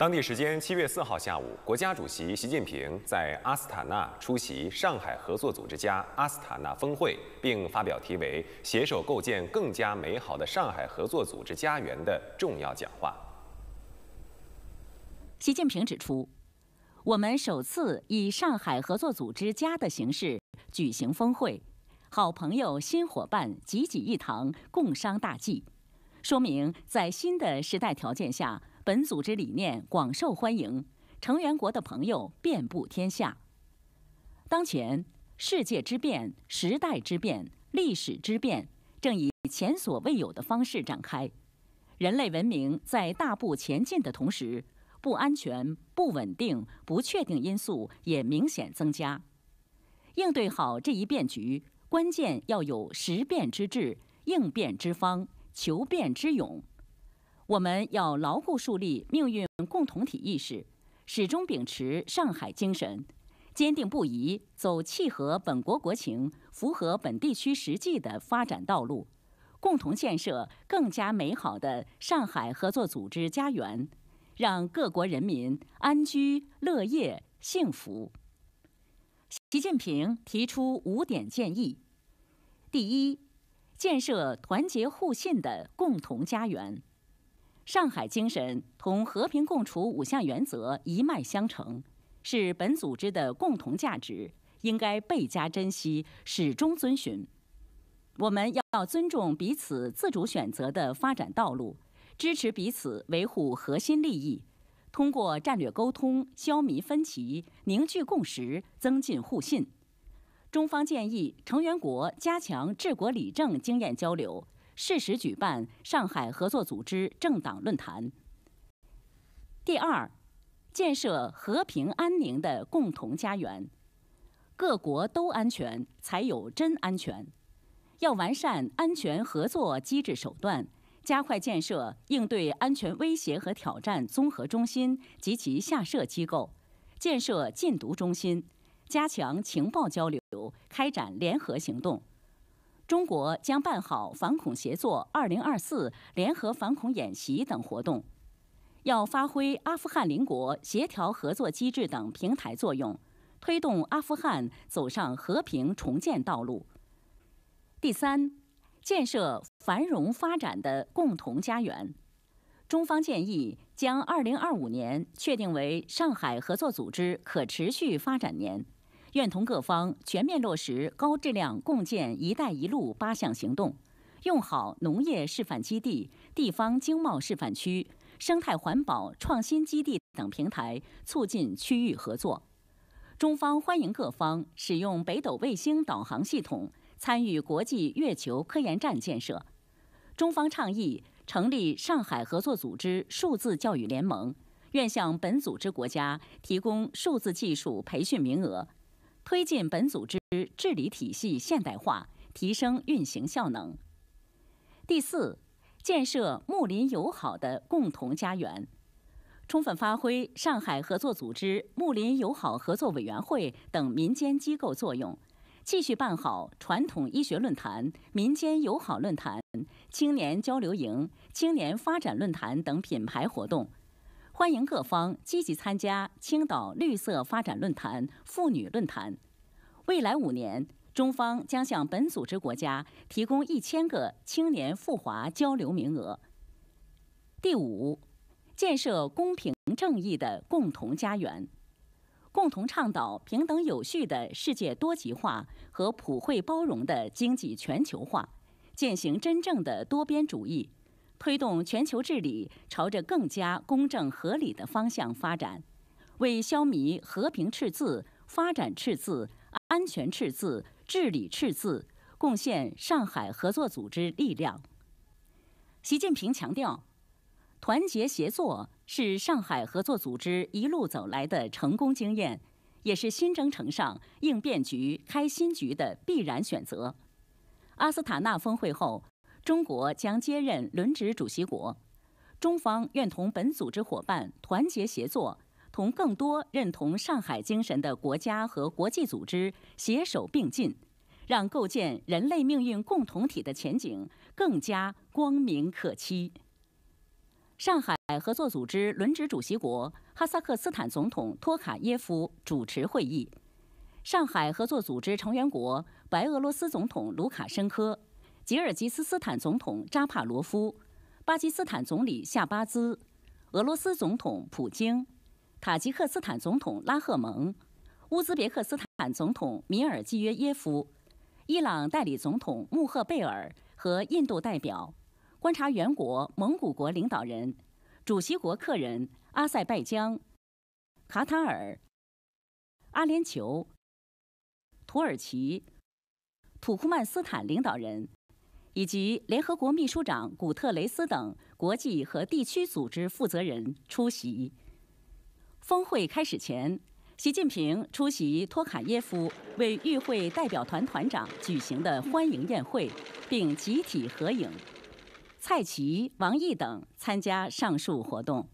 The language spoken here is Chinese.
当地时间七月四号下午，国家主席习近平在阿斯塔纳出席上海合作组织加阿斯塔纳峰会，并发表题为“携手构建更加美好的上海合作组织家园”的重要讲话。习近平指出，我们首次以上海合作组织加的形式举行峰会，好朋友、新伙伴济济一堂，共商大计，说明在新的时代条件下。本组织理念广受欢迎，成员国的朋友遍布天下。当前，世界之变、时代之变、历史之变，正以前所未有的方式展开。人类文明在大步前进的同时，不安全、不稳定、不确定因素也明显增加。应对好这一变局，关键要有识变之智、应变之方、求变之勇。我们要牢固树立命运共同体意识，始终秉持上海精神，坚定不移走契合本国国情、符合本地区实际的发展道路，共同建设更加美好的上海合作组织家园，让各国人民安居乐业、幸福。习近平提出五点建议：第一，建设团结互信的共同家园。上海精神同和平共处五项原则一脉相承，是本组织的共同价值，应该倍加珍惜，始终遵循。我们要尊重彼此自主选择的发展道路，支持彼此维护核心利益，通过战略沟通消弭分歧，凝聚共识，增进互信。中方建议成员国加强治国理政经验交流。适时举办上海合作组织政党论坛。第二，建设和平安宁的共同家园，各国都安全才有真安全。要完善安全合作机制手段，加快建设应对安全威胁和挑战综合中心及其下设机构，建设禁毒中心，加强情报交流，开展联合行动。中国将办好反恐协作“二零二四”联合反恐演习等活动，要发挥阿富汗邻国协调合作机制等平台作用，推动阿富汗走上和平重建道路。第三，建设繁荣发展的共同家园。中方建议将二零二五年确定为上海合作组织可持续发展年。愿同各方全面落实高质量共建“一带一路”八项行动，用好农业示范基地、地方经贸示范区、生态环保创新基地等平台，促进区域合作。中方欢迎各方使用北斗卫星导航系统参与国际月球科研站建设。中方倡议成立上海合作组织数字教育联盟，愿向本组织国家提供数字技术培训名额。推进本组织治理体系现代化，提升运行效能。第四，建设睦邻友好的共同家园，充分发挥上海合作组织睦邻友好合作委员会等民间机构作用，继续办好传统医学论坛、民间友好论坛、青年交流营、青年发展论坛等品牌活动。欢迎各方积极参加青岛绿色发展论坛妇女论坛。未来五年，中方将向本组织国家提供一千个青年赴华交流名额。第五，建设公平正义的共同家园，共同倡导平等有序的世界多极化和普惠包容的经济全球化，践行真正的多边主义。推动全球治理朝着更加公正合理的方向发展，为消弭和平赤字、发展赤字、安全赤字、治理赤字贡献上海合作组织力量。习近平强调，团结协作是上海合作组织一路走来的成功经验，也是新征程上应变局开新局的必然选择。阿斯塔纳峰会后。中国将接任轮值主席国，中方愿同本组织伙伴团结协作，同更多认同上海精神的国家和国际组织携手并进，让构建人类命运共同体的前景更加光明可期。上海合作组织轮值主席国哈萨克斯坦总统托卡耶夫主持会议，上海合作组织成员国白俄罗斯总统卢卡申科。吉尔吉斯斯坦总统扎帕罗夫，巴基斯坦总理夏巴兹，俄罗斯总统普京，塔吉克斯坦总统拉赫蒙，乌兹别克斯坦总统米尔季约耶夫，伊朗代理总统穆赫贝尔和印度代表，观察员国蒙古国领导人，主席国客人阿塞拜疆、卡塔尔、阿联酋、土耳其、土库曼斯坦领导人。以及联合国秘书长古特雷斯等国际和地区组织负责人出席。峰会开始前，习近平出席托卡耶夫为与会代表团团长举行的欢迎宴会，并集体合影。蔡奇、王毅等参加上述活动。